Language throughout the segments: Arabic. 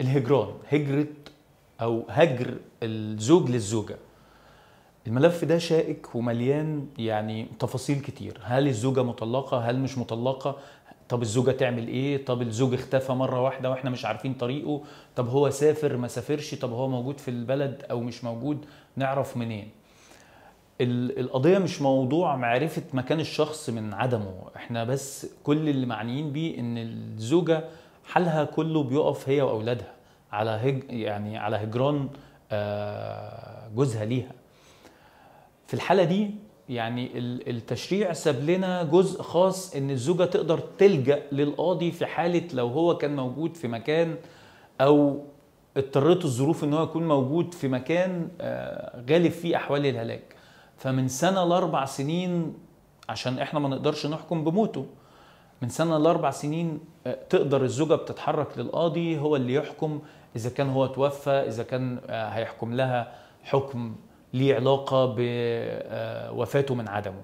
الهجران هجرة أو هجر الزوج للزوجة الملف ده شائك ومليان يعني تفاصيل كتير هل الزوجة مطلقة هل مش مطلقة طب الزوجة تعمل ايه طب الزوج اختفى مرة واحدة واحنا مش عارفين طريقه طب هو سافر ما سافرش طب هو موجود في البلد او مش موجود نعرف منين القضية مش موضوع معرفة مكان الشخص من عدمه احنا بس كل اللي معنيين بيه ان الزوجة حالها كله بيقف هي واولادها على هج يعني على هجران آه، جوزها ليها في الحاله دي يعني التشريع ساب لنا جزء خاص ان الزوجه تقدر تلجا للقاضي في حاله لو هو كان موجود في مكان او اضطرته الظروف ان هو يكون موجود في مكان آه، غالب فيه احوال الهلاك فمن سنه لاربع سنين عشان احنا ما نقدرش نحكم بموته من سنه لاربع سنين آه، تقدر الزوجه بتتحرك للقاضي هو اللي يحكم اذا كان هو توفى اذا كان آه، هيحكم لها حكم ليه علاقه بوفاته آه، من عدمه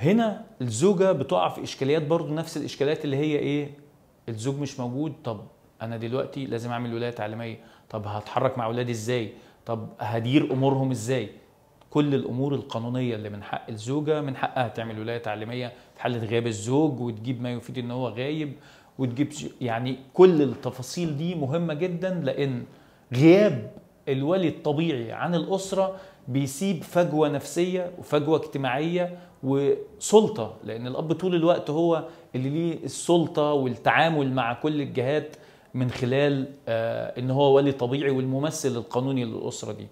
هنا الزوجه بتقع في اشكاليات برضو نفس الاشكاليات اللي هي ايه الزوج مش موجود طب انا دلوقتي لازم اعمل ولايه تعليميه طب هتحرك مع اولادي ازاي طب هدير امورهم ازاي كل الامور القانونيه اللي من حق الزوجه من حقها تعمل ولايه تعليميه في حاله غياب الزوج وتجيب ما يفيد ان هو غايب وتجيب يعني كل التفاصيل دي مهمه جدا لان غياب الولي الطبيعي عن الاسره بيسيب فجوه نفسيه وفجوه اجتماعيه وسلطه لان الاب طول الوقت هو اللي ليه السلطه والتعامل مع كل الجهات من خلال آه ان هو ولي طبيعي والممثل القانوني للاسره دي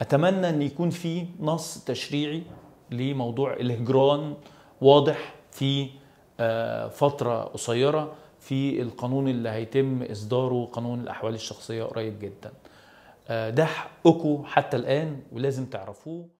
اتمنى ان يكون في نص تشريعي لموضوع الهجران واضح في آه، فتره قصيره في القانون اللي هيتم اصداره قانون الاحوال الشخصيه قريب جدا آه، ده حقكم حتى الان ولازم تعرفوه